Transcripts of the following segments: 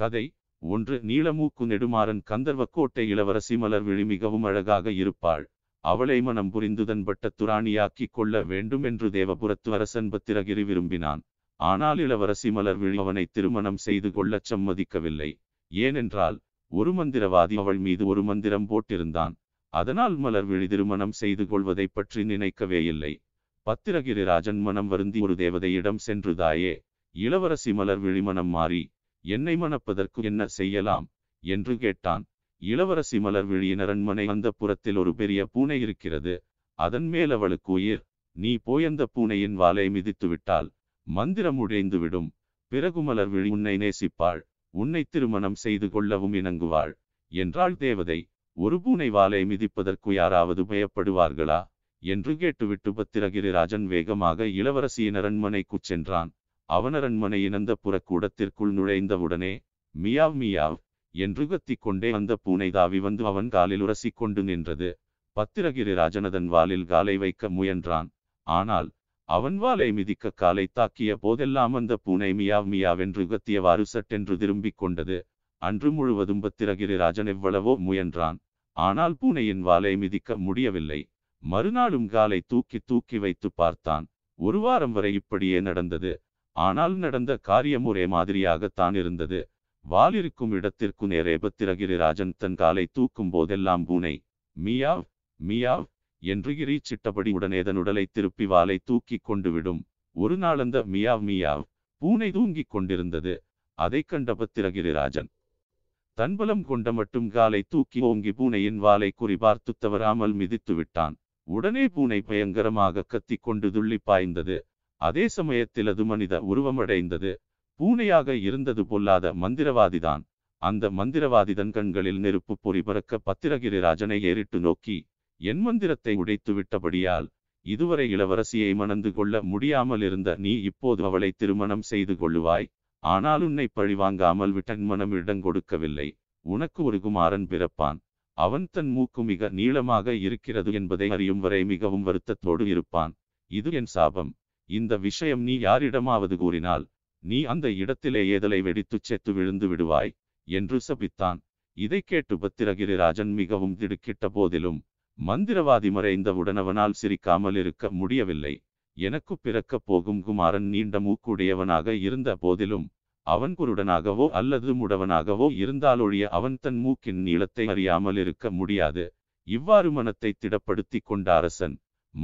கதை ஒன்று நீளமூக்கு நெடுமாறன் கந்தர்வக்கோட்டை இளவரசி மலர் விழி மிகவும் அழகாக இருப்பாள் அவளை மனம் புரிந்துதன் துராணியாக்கிக் கொள்ள வேண்டும் என்று தேவபுரத்து அரசன் பத்திரகிரி விரும்பினான் ஆனால் இளவரசி மலர் விழி அவனை திருமணம் செய்து கொள்ளச் சம்மதிக்கவில்லை ஏனென்றால் ஒரு மந்திரவாதி அவள் மீது ஒரு மந்திரம் போட்டிருந்தான் அதனால் மலர் விழி திருமணம் செய்து கொள்வதை பற்றி நினைக்கவே இல்லை ராஜன் மனம் வருந்தி ஒரு தேவதையிடம் சென்றுதாயே இளவரசி மலர் விழிமனம் மாறி என்னை மணப்பதற்கு என்ன செய்யலாம் என்று கேட்டான் இளவரசி மலர் விழியின் அரண்மனை அந்த புறத்தில் ஒரு பெரிய பூனை இருக்கிறது அதன் மேல் அவளுக்கு உயிர் நீ போய் அந்த பூனையின் வாலை மிதித்து விட்டால் மந்திரம் உடைந்துவிடும் பிறகு மலர் விழி உன்னை நேசிப்பாள் உன்னை திருமணம் செய்து கொள்ளவும் இணங்குவாள் என்றாள் தேவதை ஒரு பூனை வாலை மிதிப்பதற்கு யாராவது பயப்படுவார்களா என்று கேட்டுவிட்டு பத்திரகிரிராஜன் வேகமாக இளவரசியின் அரண்மனைக்குச் சென்றான் அவனரண்மனை இனந்த புறக்கூடத்திற்குள் நுழைந்தவுடனே மியாவ் மியாவ் என்று கொண்டே அந்த பூனை தாவி வந்து அவன் காலில் உரசி கொண்டு நின்றது பத்திரகிரி ராஜனதன் வாலில் காலை வைக்க முயன்றான் ஆனால் அவன் வாலை மிதிக்க காலை தாக்கிய போதெல்லாம் அந்த பூனை மியாவ் என்று உகத்தியவாறு சட்டென்று திரும்பிக் கொண்டது அன்று முழுவதும் பத்திரகிரி ராஜன் எவ்வளவோ முயன்றான் ஆனால் பூனையின் வாலை மிதிக்க முடியவில்லை மறுநாளும் காலை தூக்கி தூக்கி வைத்து பார்த்தான் ஒரு வாரம் வரை இப்படியே நடந்தது ஆனால் நடந்த காரியம் ஒரே மாதிரியாகத்தான் இருந்தது வாலிருக்கும் இடத்திற்கு நேரே பத்திரகிரிராஜன் தன் காலை தூக்கும் போதெல்லாம் பூனை மியாவ் மியாவ் என்று கிரீச்சிட்டபடி உடனே தன் உடலை திருப்பி வாலை தூக்கி கொண்டு விடும் ஒரு அந்த மியாவ் மியாவ் பூனை தூங்கிக் கொண்டிருந்தது அதை கண்ட பத்திரகிரிராஜன் தன்பலம் கொண்ட மட்டும் காலை தூக்கி ஓங்கி பூனையின் வாலை குறிபார்த்து தவறாமல் மிதித்து விட்டான் உடனே பூனை பயங்கரமாக கத்திக் கொண்டு துள்ளி பாய்ந்தது அதே சமயத்தில் அது மனித உருவமடைந்தது பூனையாக இருந்தது பொல்லாத மந்திரவாதிதான் அந்த மந்திரவாதிதன் கண்களில் நெருப்பு பொறி பறக்க பத்திரகிரிராஜனை ஏறிட்டு நோக்கி என் மந்திரத்தை உடைத்து விட்டபடியால் இதுவரை இளவரசியை மணந்து கொள்ள முடியாமல் இருந்த நீ இப்போது அவளை திருமணம் செய்து கொள்ளுவாய் ஆனால் உன்னை பழிவாங்காமல் விட்டன் மனம் இடம் கொடுக்கவில்லை உனக்கு ஒரு குமாரன் பிறப்பான் அவன் தன் மூக்கு மிக நீளமாக இருக்கிறது என்பதை அறியும் வரை மிகவும் வருத்தத்தோடு இருப்பான் இது என் சாபம் இந்த விஷயம் நீ யாரிடமாவது கூறினால் நீ அந்த இடத்திலே ஏதலை வெடித்துச் செத்து விழுந்து விடுவாய் என்று சபித்தான் இதை கேட்டு பத்திரகிரி ராஜன் மிகவும் திடுக்கிட்ட போதிலும் மந்திரவாதி மறைந்தவுடன் சிரிக்காமல் இருக்க முடியவில்லை எனக்கு பிறக்கப் போகும் குமாரன் நீண்ட மூக்குடையவனாக இருந்த போதிலும் அவன் குருடனாகவோ அல்லது முடவனாகவோ இருந்தாலொழிய அவன் தன் மூக்கின் நீளத்தை அறியாமல் இருக்க முடியாது இவ்வாறு மனத்தை திடப்படுத்தி கொண்ட அரசன்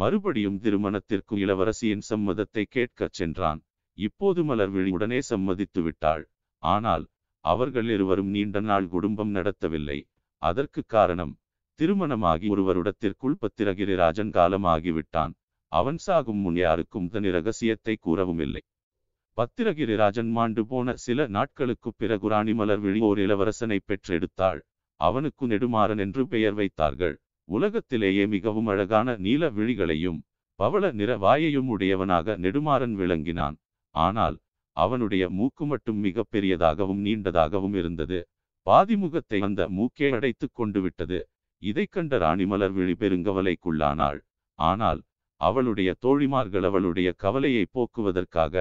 மறுபடியும் திருமணத்திற்கு இளவரசியின் சம்மதத்தை கேட்கச் சென்றான் இப்போது மலர் விழியுடனே சம்மதித்து விட்டாள் ஆனால் அவர்கள் இருவரும் நீண்ட நாள் குடும்பம் நடத்தவில்லை அதற்கு காரணம் திருமணமாகி ஒரு வருடத்திற்குள் ராஜன் காலமாகிவிட்டான் அவன் சாகும் முன் யாருக்கும் தன் இரகசியத்தை கூறவும் இல்லை பத்திரகிரி ராஜன் மாண்டு போன சில நாட்களுக்கு பிறகு ராணி விழி ஓர் இளவரசனை பெற்றெடுத்தாள் அவனுக்கு நெடுமாறன் என்று பெயர் வைத்தார்கள் உலகத்திலேயே மிகவும் அழகான நீல விழிகளையும் பவள நிற வாயையும் உடையவனாக நெடுமாறன் விளங்கினான் ஆனால் அவனுடைய மூக்கு மட்டும் மிக பெரியதாகவும் நீண்டதாகவும் இருந்தது பாதிமுகத்தை அந்த மூக்கே அடைத்துக் கொண்டு விட்டது இதை கண்ட ராணிமலர் விழி பெருங்கவலைக்குள்ளானாள் ஆனால் அவளுடைய தோழிமார்கள் அவளுடைய கவலையை போக்குவதற்காக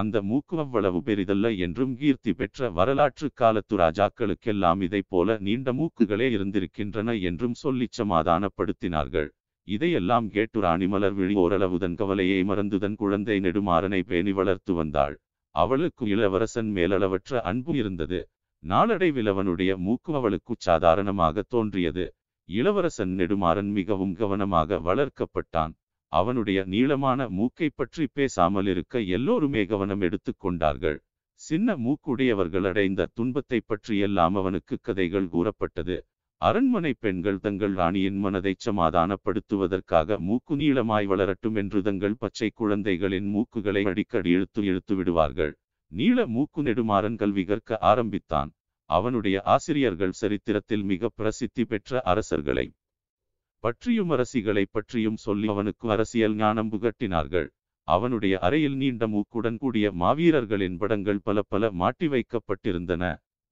அந்த மூக்கு அவ்வளவு பெரிதல்ல என்றும் கீர்த்தி பெற்ற வரலாற்று காலத்து ராஜாக்களுக்கெல்லாம் இதை போல நீண்ட மூக்குகளே இருந்திருக்கின்றன என்றும் சொல்லி சமாதானப்படுத்தினார்கள் இதையெல்லாம் கேட்டு ராணிமலர் விழி ஓரளவுதன் கவலையை மறந்துதன் குழந்தை நெடுமாறனை பேணி வளர்த்து வந்தாள் அவளுக்கு இளவரசன் மேலளவற்ற அன்பு இருந்தது நாளடைவில் அவனுடைய மூக்கு அவளுக்கு சாதாரணமாக தோன்றியது இளவரசன் நெடுமாறன் மிகவும் கவனமாக வளர்க்கப்பட்டான் அவனுடைய நீளமான மூக்கை பற்றி பேசாமல் இருக்க எல்லோருமே கவனம் எடுத்துக்கொண்டார்கள் சின்ன மூக்குடையவர்கள் அடைந்த துன்பத்தை பற்றி எல்லாம் அவனுக்கு கதைகள் கூறப்பட்டது அரண்மனை பெண்கள் தங்கள் ராணியின் மனதை சமாதானப்படுத்துவதற்காக மூக்கு நீளமாய் வளரட்டும் என்று தங்கள் பச்சை குழந்தைகளின் மூக்குகளை அடிக்கடி இழுத்து இழுத்து விடுவார்கள் நீள மூக்கு நெடுமாறன் கல்வி கற்க ஆரம்பித்தான் அவனுடைய ஆசிரியர்கள் சரித்திரத்தில் மிக பிரசித்தி பெற்ற அரசர்களை பற்றியும் அரசிகளைப் பற்றியும் சொல்லி அவனுக்கு அரசியல் ஞானம் புகட்டினார்கள் அவனுடைய அறையில் நீண்ட மூக்குடன் கூடிய மாவீரர்களின் படங்கள் பல பல மாட்டி வைக்கப்பட்டிருந்தன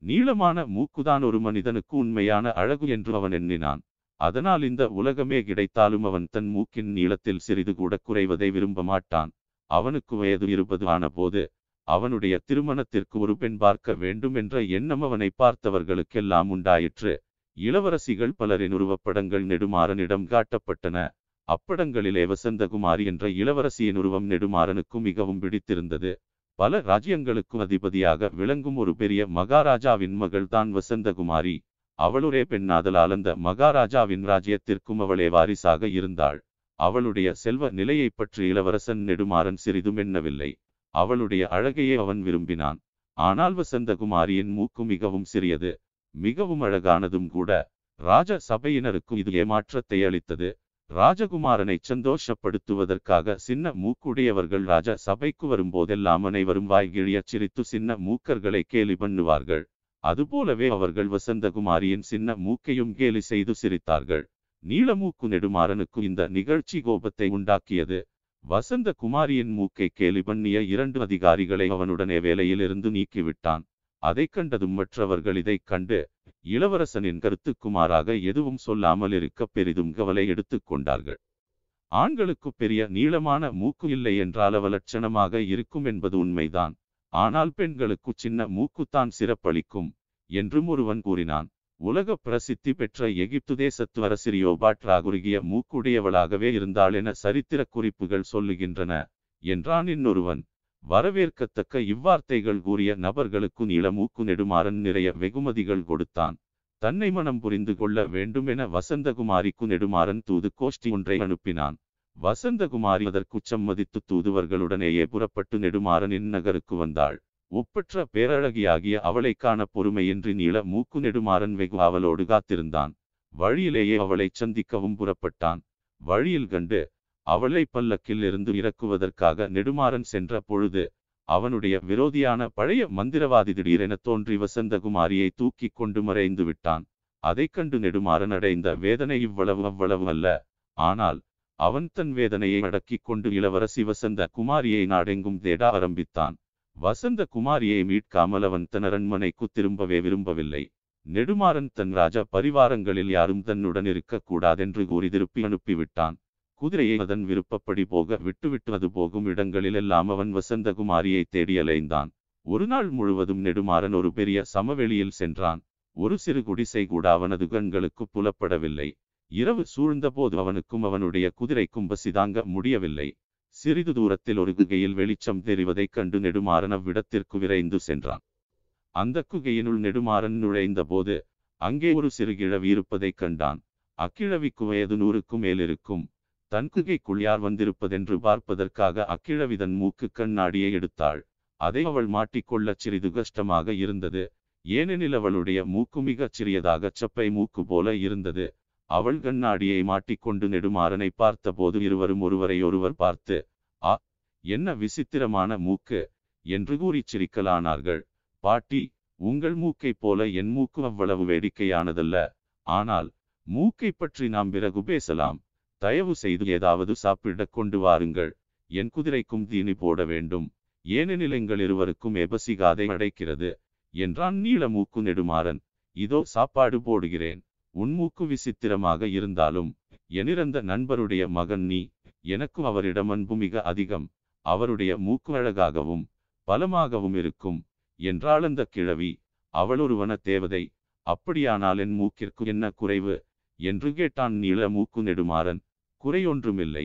நீளமான மூக்குதான் ஒரு மனிதனுக்கு உண்மையான அழகு என்று அவன் எண்ணினான் அதனால் இந்த உலகமே கிடைத்தாலும் அவன் தன் மூக்கின் நீளத்தில் சிறிது கூட குறைவதை விரும்ப மாட்டான் அவனுக்கு வயது இருபது ஆனபோது அவனுடைய திருமணத்திற்கு ஒரு பெண் பார்க்க வேண்டும் என்ற எண்ணம் அவனை பார்த்தவர்களுக்கெல்லாம் உண்டாயிற்று இளவரசிகள் பலரின் உருவப்படங்கள் நெடுமாறனிடம் காட்டப்பட்டன அப்படங்களிலே வசந்தகுமாரி என்ற இளவரசியின் உருவம் நெடுமாறனுக்கும் மிகவும் பிடித்திருந்தது பல ராஜ்யங்களுக்கும் அதிபதியாக விளங்கும் ஒரு பெரிய மகாராஜாவின் மகள் தான் வசந்தகுமாரி அவளுடைய பெண்ணாதலால் அந்த மகாராஜாவின் ராஜ்யத்திற்கும் அவளே வாரிசாக இருந்தாள் அவளுடைய செல்வ நிலையை பற்றி இளவரசன் நெடுமாறன் சிறிதும் எண்ணவில்லை அவளுடைய அழகையே அவன் விரும்பினான் ஆனால் வசந்தகுமாரியின் மூக்கு மிகவும் சிறியது மிகவும் அழகானதும் கூட ராஜ சபையினருக்கும் இது ஏமாற்றத்தை அளித்தது ராஜகுமாரனை சந்தோஷப்படுத்துவதற்காக சின்ன மூக்குடையவர்கள் ராஜ சபைக்கு வரும்போதெல்லாம் அனைவரும் வாய்கிழிய சிரித்து சின்ன மூக்கர்களை கேலி பண்ணுவார்கள் அதுபோலவே அவர்கள் வசந்தகுமாரியின் சின்ன மூக்கையும் கேலி செய்து சிரித்தார்கள் நீளமூக்கு நெடுமாறனுக்கு இந்த நிகழ்ச்சி கோபத்தை உண்டாக்கியது வசந்த குமாரியின் மூக்கை கேலி பண்ணிய இரண்டு அதிகாரிகளை அவனுடனே வேலையில் இருந்து நீக்கிவிட்டான் அதைக் கண்டதும் மற்றவர்கள் இதைக் கண்டு இளவரசனின் கருத்துக்குமாறாக எதுவும் சொல்லாமல் இருக்க பெரிதும் கவலை எடுத்துக்கொண்டார்கள் ஆண்களுக்கு பெரிய நீளமான மூக்கு இல்லை என்றால் அவலட்சணமாக இருக்கும் என்பது உண்மைதான் ஆனால் பெண்களுக்கு சின்ன மூக்குத்தான் சிறப்பளிக்கும் என்றும் ஒருவன் கூறினான் உலக பிரசித்தி பெற்ற எகிப்து தேசத்து அரசிரியோபாட் ராகுருகிய மூக்குடையவளாகவே இருந்தாள் என சரித்திர குறிப்புகள் சொல்லுகின்றன என்றான் இன்னொருவன் வரவேற்கத்தக்க இவ்வார்த்தைகள் கூறிய நபர்களுக்கு இளமூக்கு நெடுமாறன் நிறைய வெகுமதிகள் கொடுத்தான் தன்னை மனம் புரிந்து கொள்ள வேண்டுமென வசந்தகுமாரிக்கு நெடுமாறன் தூது கோஷ்டி ஒன்றை அனுப்பினான் வசந்தகுமாரி அதற்கு சம்மதித்து தூதுவர்களுடனேயே புறப்பட்டு நெடுமாறனின் நகருக்கு வந்தாள் ஒப்பற்ற பேரழகியாகிய அவளைக்கான பொறுமையின்றி நீள மூக்கு நெடுமாறன் வெகு அவளோடு காத்திருந்தான் வழியிலேயே அவளை சந்திக்கவும் புறப்பட்டான் வழியில் கண்டு அவளை பல்லக்கில் இருந்து இறக்குவதற்காக நெடுமாறன் சென்ற பொழுது அவனுடைய விரோதியான பழைய மந்திரவாதி திடீரென தோன்றி வசந்தகுமாரியை தூக்கி கொண்டு மறைந்து விட்டான் அதை கண்டு நெடுமாறன் அடைந்த வேதனை இவ்வளவு அவ்வளவு அல்ல ஆனால் அவன் தன் வேதனையை அடக்கிக் கொண்டு இளவரசி வசந்த குமாரியை நாடெங்கும் தேட ஆரம்பித்தான் வசந்த குமாரியை மீட்காமல் அவன் தன் அரண்மனைக்கு திரும்பவே விரும்பவில்லை நெடுமாறன் தன் ராஜ பரிவாரங்களில் யாரும் தன்னுடன் இருக்கக்கூடாதென்று கூறி திருப்பி அனுப்பிவிட்டான் குதிரையை அதன் விருப்பப்படி போக விட்டுவிட்டு அது போகும் இடங்களிலெல்லாம் அவன் வசந்தகுமாரியை தேடி அலைந்தான் ஒரு நாள் முழுவதும் நெடுமாறன் ஒரு பெரிய சமவெளியில் சென்றான் ஒரு சிறு குடிசை கூட அவனது கண்களுக்கு புலப்படவில்லை இரவு சூழ்ந்தபோது அவனுக்கும் அவனுடைய குதிரைக்கும் பசி முடியவில்லை சிறிது தூரத்தில் ஒரு குகையில் வெளிச்சம் தெரிவதைக் கண்டு நெடுமாறன் அவ்விடத்திற்கு விரைந்து சென்றான் அந்த குகையினுள் நெடுமாறன் நுழைந்தபோது அங்கே ஒரு சிறு கிழவி இருப்பதைக் கண்டான் அக்கிழவிக்கு வயது நூறுக்கு மேலிருக்கும் குகைக்குள் யார் வந்திருப்பதென்று பார்ப்பதற்காக அக்கிழவிதன் மூக்கு கண்ணாடியை எடுத்தாள் அதை அவள் மாட்டிக்கொள்ளச் சிறிது கஷ்டமாக இருந்தது ஏனெனில் அவளுடைய மூக்கு மிகச் சிறியதாக செப்பை மூக்கு போல இருந்தது அவள் கண்ணாடியை மாட்டிக்கொண்டு நெடுமாறனை பார்த்தபோது இருவரும் ஒருவரையொருவர் பார்த்து ஆ என்ன விசித்திரமான மூக்கு என்று கூறி சிரிக்கலானார்கள் பாட்டி உங்கள் மூக்கைப் போல என் மூக்கு அவ்வளவு வேடிக்கையானதல்ல ஆனால் மூக்கை பற்றி நாம் பிறகு பேசலாம் தயவு செய்து ஏதாவது சாப்பிட கொண்டு வாருங்கள் என் குதிரைக்கும் தீனி போட வேண்டும் ஏனெனில் எங்கள் இருவருக்கும் எபசிகாதை அடைக்கிறது என்றான் நீள மூக்கு நெடுமாறன் இதோ சாப்பாடு போடுகிறேன் உன் மூக்கு விசித்திரமாக இருந்தாலும் எனிறந்த நண்பருடைய மகன் நீ எனக்கும் அவரிடம் அன்பு மிக அதிகம் அவருடைய மூக்கு அழகாகவும் பலமாகவும் இருக்கும் என்றாள் அந்த கிழவி அவளொருவன தேவதை அப்படியானால் என் மூக்கிற்கு என்ன குறைவு என்று கேட்டான் நீள மூக்கு நெடுமாறன் குறையொன்றுமில்லை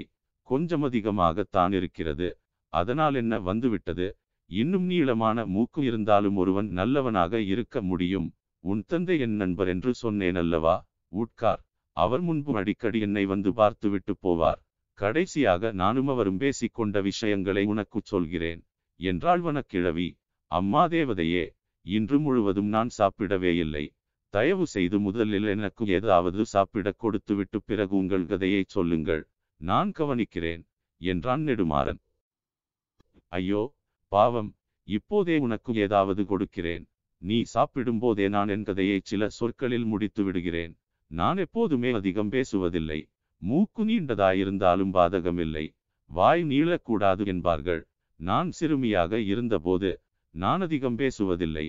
கொஞ்சமதிகமாகத்தான் இருக்கிறது அதனால் என்ன வந்துவிட்டது இன்னும் நீளமான மூக்கு இருந்தாலும் ஒருவன் நல்லவனாக இருக்க முடியும் உன் தந்தை என் நண்பர் என்று சொன்னேன் அல்லவா உட்கார் அவர் முன்பு அடிக்கடி என்னை வந்து விட்டு போவார் கடைசியாக நானும் அவரும் பேசிக்கொண்ட விஷயங்களை உனக்கு சொல்கிறேன் என்றாள் வனக்கிழவி அம்மா தேவதையே இன்று முழுவதும் நான் சாப்பிடவே இல்லை தயவு செய்து முதலில் எனக்கு ஏதாவது சாப்பிட கொடுத்துவிட்டு பிறகு உங்கள் கதையை சொல்லுங்கள் நான் கவனிக்கிறேன் என்றான் நெடுமாறன் ஐயோ பாவம் இப்போதே உனக்கு ஏதாவது கொடுக்கிறேன் நீ சாப்பிடும்போதே நான் என் கதையை சில சொற்களில் முடித்து விடுகிறேன் நான் எப்போதுமே அதிகம் பேசுவதில்லை மூக்கு நீண்டதாயிருந்தாலும் பாதகமில்லை வாய் நீளக்கூடாது என்பார்கள் நான் சிறுமியாக இருந்தபோது நான் அதிகம் பேசுவதில்லை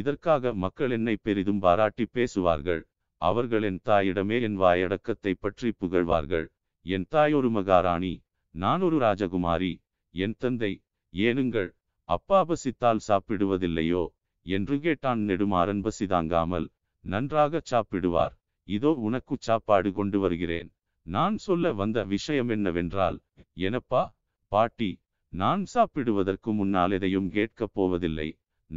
இதற்காக மக்கள் என்னை பெரிதும் பாராட்டி பேசுவார்கள் அவர்கள் என் தாயிடமே என் வாயடக்கத்தை பற்றி புகழ்வார்கள் என் தாய் ஒரு மகாராணி நான் ஒரு ராஜகுமாரி என் தந்தை ஏனுங்கள் அப்பா பசித்தால் சாப்பிடுவதில்லையோ என்று கேட்டான் நெடுமாறன் பசிதாங்காமல் தாங்காமல் நன்றாக சாப்பிடுவார் இதோ உனக்கு சாப்பாடு கொண்டு வருகிறேன் நான் சொல்ல வந்த விஷயம் என்னவென்றால் எனப்பா பாட்டி நான் சாப்பிடுவதற்கு முன்னால் எதையும் கேட்கப் போவதில்லை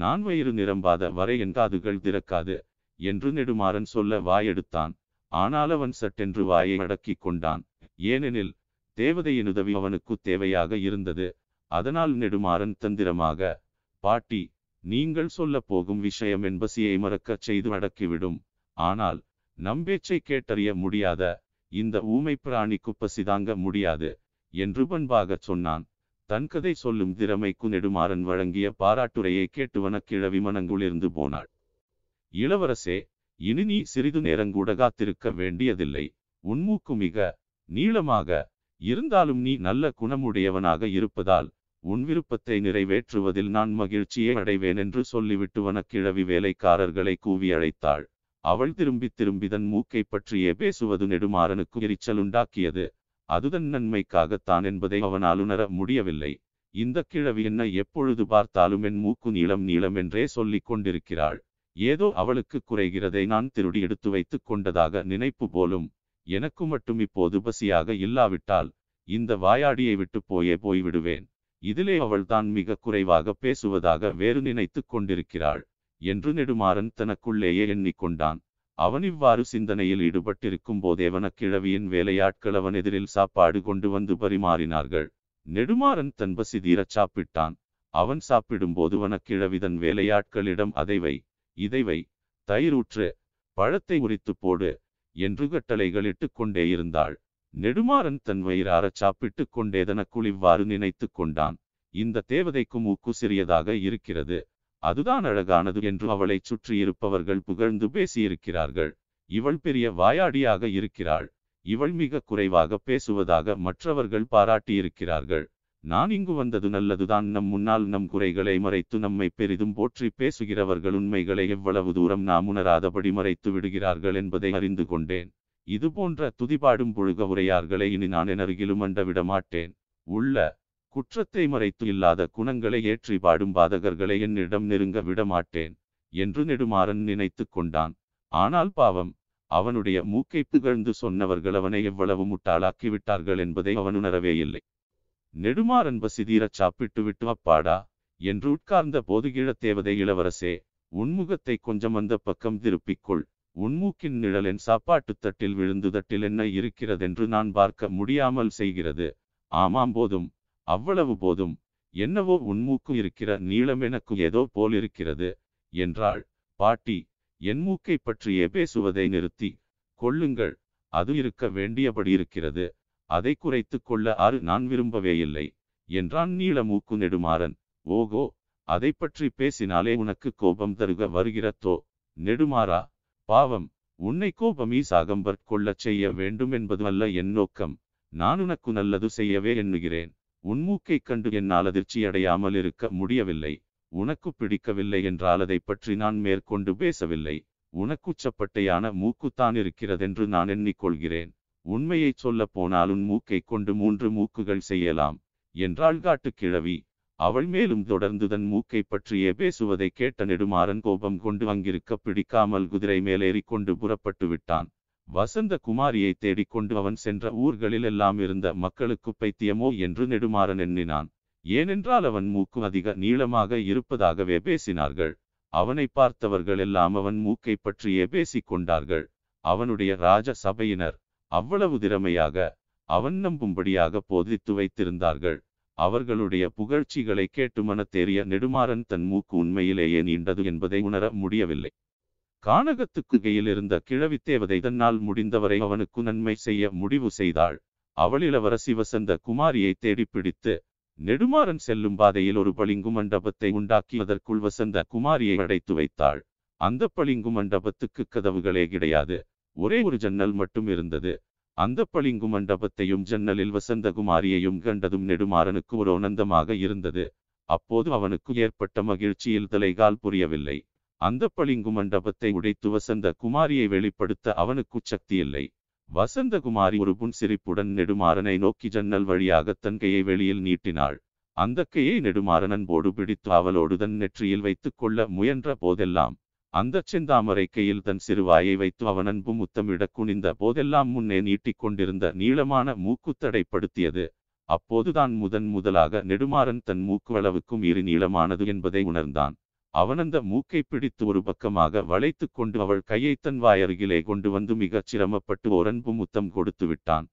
நான் வயிறு நிரம்பாத வரை என் காதுகள் திறக்காது என்று நெடுமாறன் சொல்ல வாயெடுத்தான் ஆனால் அவன் சட்டென்று வாயை அடக்கி கொண்டான் ஏனெனில் தேவதையின் உதவி அவனுக்கு தேவையாக இருந்தது அதனால் நெடுமாறன் தந்திரமாக பாட்டி நீங்கள் சொல்ல போகும் விஷயம் என்பசியை மறக்கச் செய்து அடக்கிவிடும் ஆனால் நம்பேச்சை கேட்டறிய முடியாத இந்த ஊமை பிராணிக்கு பசிதாங்க முடியாது என்று பண்பாக சொன்னான் தன் கதை சொல்லும் திறமைக்கு நெடுமாறன் வழங்கிய பாராட்டுரையை கேட்டு வனக்கிழவி மனங்குளிர்ந்து போனாள் இளவரசே இனி நீ சிறிது நேரங்கூட காத்திருக்க வேண்டியதில்லை உன்மூக்கு மிக நீளமாக இருந்தாலும் நீ நல்ல குணமுடையவனாக இருப்பதால் உன் விருப்பத்தை நிறைவேற்றுவதில் நான் மகிழ்ச்சியை அடைவேன் என்று சொல்லிவிட்டு வனக்கிழவி வேலைக்காரர்களை கூவி அழைத்தாள் அவள் திரும்பி திரும்பிதன் மூக்கை பற்றியே பேசுவது நெடுமாறனுக்கு எரிச்சல் உண்டாக்கியது அதுதன் நன்மைக்காகத்தான் என்பதை அவனால் உணர முடியவில்லை இந்த கிழவி என்ன எப்பொழுது பார்த்தாலும் என் மூக்கு நீளம் நீளம் என்றே சொல்லிக் கொண்டிருக்கிறாள் ஏதோ அவளுக்கு குறைகிறதை நான் திருடி எடுத்து வைத்து கொண்டதாக நினைப்பு போலும் எனக்கு மட்டும் இப்போது பசியாக இல்லாவிட்டால் இந்த வாயாடியை விட்டு போயே போய்விடுவேன் இதிலே அவள் தான் மிக குறைவாக பேசுவதாக வேறு நினைத்து கொண்டிருக்கிறாள் என்று நெடுமாறன் தனக்குள்ளேயே எண்ணிக்கொண்டான் அவன் இவ்வாறு சிந்தனையில் ஈடுபட்டிருக்கும் போதே கிழவியின் வேலையாட்கள் அவன் எதிரில் சாப்பாடு கொண்டு வந்து பரிமாறினார்கள் நெடுமாறன் தன் பசி தீரச் சாப்பிட்டான் அவன் சாப்பிடும்போது வனக்கிழவி தன் வேலையாட்களிடம் அதைவை இதைவை தயிரூற்று பழத்தை உரித்து போடு என்று கட்டளைகளிட்டு கொண்டே இருந்தாள் நெடுமாறன் தன் வயிறார சாப்பிட்டு கொண்டே தனக்குள் இவ்வாறு நினைத்து கொண்டான் இந்த தேவதைக்கும் ஊக்கு சிறியதாக இருக்கிறது அதுதான் அழகானது என்று அவளைச் சுற்றியிருப்பவர்கள் புகழ்ந்து பேசியிருக்கிறார்கள் இவள் பெரிய வாயாடியாக இருக்கிறாள் இவள் மிக குறைவாக பேசுவதாக மற்றவர்கள் பாராட்டியிருக்கிறார்கள் நான் இங்கு வந்தது நல்லதுதான் நம் முன்னால் நம் குறைகளை மறைத்து நம்மை பெரிதும் போற்றி பேசுகிறவர்கள் உண்மைகளை எவ்வளவு தூரம் நாம் உணராதபடி மறைத்து விடுகிறார்கள் என்பதை அறிந்து கொண்டேன் இதுபோன்ற துதிபாடும் புழுக உரையார்களை இனி நான் எனருகிலும் அண்டவிட மாட்டேன் உள்ள குற்றத்தை மறைத்து இல்லாத குணங்களை ஏற்றி பாடும் பாதகர்களை என்னிடம் நெருங்க விடமாட்டேன் என்று நெடுமாறன் நினைத்து கொண்டான் ஆனால் பாவம் அவனுடைய மூக்கை புகழ்ந்து சொன்னவர்கள் அவனை எவ்வளவு முட்டாளாக்கிவிட்டார்கள் என்பதை அவன் உணரவே இல்லை நெடுமாறன் பசிதீரச் சாப்பிட்டு விட்டு அப்பாடா என்று உட்கார்ந்த போது கீழத்தேவதை தேவதை இளவரசே உன்முகத்தை கொஞ்சம் அந்த பக்கம் திருப்பிக்கொள் உன்மூக்கின் நிழலின் சாப்பாட்டு தட்டில் விழுந்து தட்டில் என்ன இருக்கிறதென்று நான் பார்க்க முடியாமல் செய்கிறது ஆமாம் போதும் அவ்வளவு போதும் என்னவோ உன்மூக்கு இருக்கிற நீளம் எனக்கு ஏதோ போல் இருக்கிறது என்றாள் பாட்டி என் மூக்கை பற்றியே பேசுவதை நிறுத்தி கொள்ளுங்கள் அது இருக்க வேண்டியபடி இருக்கிறது அதை குறைத்து கொள்ள ஆறு நான் விரும்பவே இல்லை என்றான் மூக்கு நெடுமாறன் ஓகோ அதை பற்றி பேசினாலே உனக்கு கோபம் தருக வருகிறதோ நெடுமாறா பாவம் உன்னை கோபமீ சாகம்பற் கொள்ளச் செய்ய வேண்டும் என்பது அல்ல என் நோக்கம் நான் உனக்கு நல்லது செய்யவே எண்ணுகிறேன் உன்மூக்கைக் கண்டு என்னால் அதிர்ச்சியடையாமல் இருக்க முடியவில்லை உனக்கு பிடிக்கவில்லை என்றால் அதை பற்றி நான் மேற்கொண்டு பேசவில்லை உனக்குச்சப்பட்டையான மூக்குத்தான் இருக்கிறதென்று நான் எண்ணிக்கொள்கிறேன் உண்மையை சொல்ல போனால் உன் மூக்கை கொண்டு மூன்று மூக்குகள் செய்யலாம் என்றாள் காட்டு கிழவி அவள் மேலும் தொடர்ந்து தன் மூக்கை பற்றியே பேசுவதை கேட்ட நெடுமாறன் கோபம் கொண்டு அங்கிருக்க பிடிக்காமல் குதிரை மேலேறி கொண்டு புறப்பட்டு விட்டான் வசந்த குமாரியை தேடிக்கொண்டு அவன் சென்ற ஊர்களிலெல்லாம் இருந்த மக்களுக்கு பைத்தியமோ என்று நெடுமாறன் எண்ணினான் ஏனென்றால் அவன் மூக்கு அதிக நீளமாக இருப்பதாகவே பேசினார்கள் அவனை பார்த்தவர்கள் எல்லாம் அவன் மூக்கை பற்றியே பேசிக் கொண்டார்கள் அவனுடைய ராஜ சபையினர் அவ்வளவு திறமையாக அவன் நம்பும்படியாக போதித்து வைத்திருந்தார்கள் அவர்களுடைய புகழ்ச்சிகளை கேட்டு மனத்தேறிய நெடுமாறன் தன் மூக்கு உண்மையிலேயே நீண்டது என்பதை உணர முடியவில்லை கானகத்துக்குகையில் இருந்த கிழவி தேவதை தன்னால் முடிந்தவரை அவனுக்கு நன்மை செய்ய முடிவு செய்தாள் அவள் இளவரசி வசந்த குமாரியை தேடி பிடித்து நெடுமாறன் செல்லும் பாதையில் ஒரு பளிங்கு மண்டபத்தை உண்டாக்கி அதற்குள் வசந்த குமாரியை அடைத்து வைத்தாள் அந்த பளிங்கு மண்டபத்துக்கு கதவுகளே கிடையாது ஒரே ஒரு ஜன்னல் மட்டும் இருந்தது அந்த பளிங்கு மண்டபத்தையும் ஜன்னலில் வசந்த குமாரியையும் கண்டதும் நெடுமாறனுக்கு ஒரு ஆனந்தமாக இருந்தது அப்போது அவனுக்கு ஏற்பட்ட மகிழ்ச்சியில் தலைகால் புரியவில்லை அந்த பளிங்கு மண்டபத்தை உடைத்து வசந்த குமாரியை வெளிப்படுத்த அவனுக்குச் சக்தியில்லை குமாரி ஒரு புன் சிரிப்புடன் நெடுமாறனை நோக்கி ஜன்னல் வழியாக தன் கையை வெளியில் நீட்டினாள் அந்த கையை நெடுமாறனன் போடு பிடித்து அவளோடு தன் நெற்றியில் வைத்துக் கொள்ள முயன்ற போதெல்லாம் அந்த செந்தாமரை கையில் தன் சிறுவாயை வைத்து அவன் அன்பு முத்தமிட குனிந்த போதெல்லாம் முன்னே நீட்டிக் கொண்டிருந்த நீளமான மூக்கு தடைப்படுத்தியது அப்போதுதான் முதன் முதலாக நெடுமாறன் தன் மூக்குவளவுக்கும் இரு நீளமானது என்பதை உணர்ந்தான் அவனந்த மூக்கை பிடித்து ஒரு பக்கமாக வளைத்து கொண்டு அவள் கையை தன் வாயருகிலே கொண்டு வந்து மிகச் சிரமப்பட்டு ஒரன்பு முத்தம் கொடுத்து விட்டான்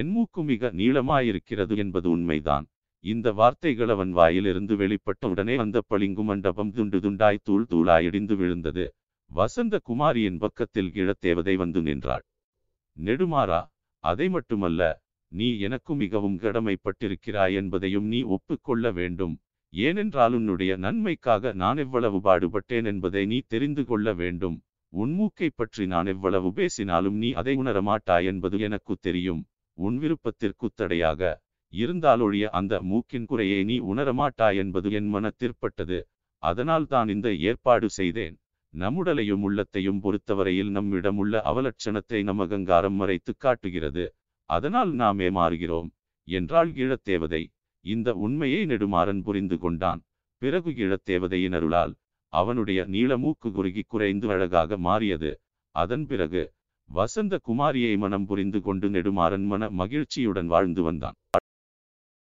என் மூக்கு மிக நீளமாயிருக்கிறது என்பது உண்மைதான் இந்த வார்த்தைகள் அவன் வாயிலிருந்து வெளிப்பட்ட உடனே அந்த பளிங்கு மண்டபம் துண்டு துண்டாய் தூள் தூளாய் இடிந்து விழுந்தது வசந்த குமாரியின் பக்கத்தில் கிழத்தேவதை வந்து நின்றாள் நெடுமாறா அதை மட்டுமல்ல நீ எனக்கு மிகவும் கடமைப்பட்டிருக்கிறாய் என்பதையும் நீ ஒப்புக்கொள்ள வேண்டும் ஏனென்றால் உன்னுடைய நன்மைக்காக நான் எவ்வளவு பாடுபட்டேன் என்பதை நீ தெரிந்து கொள்ள வேண்டும் உன்மூக்கை பற்றி நான் எவ்வளவு பேசினாலும் நீ அதை உணரமாட்டாய் என்பது எனக்கு தெரியும் உன் விருப்பத்திற்குத்தடையாக இருந்தால் ஒழிய அந்த மூக்கின் குறையை நீ உணரமாட்டாய் என்பது என் மனத்திற்பட்டது அதனால் தான் இந்த ஏற்பாடு செய்தேன் நம்முடலையும் உள்ளத்தையும் பொறுத்தவரையில் நம்மிடம் உள்ள அவலட்சணத்தை நமகங்காரம் மறைத்து காட்டுகிறது அதனால் நாம் ஏமாறுகிறோம் என்றால் ஈழத்தேவதை இந்த உண்மையை நெடுமாறன் புரிந்து கொண்டான் பிறகு இழத்தேவதையின் அருளால் அவனுடைய நீளமூக்கு குறுகி குறைந்து அழகாக மாறியது அதன் பிறகு வசந்த குமாரியை மனம் புரிந்து கொண்டு நெடுமாறன் மன மகிழ்ச்சியுடன் வாழ்ந்து வந்தான்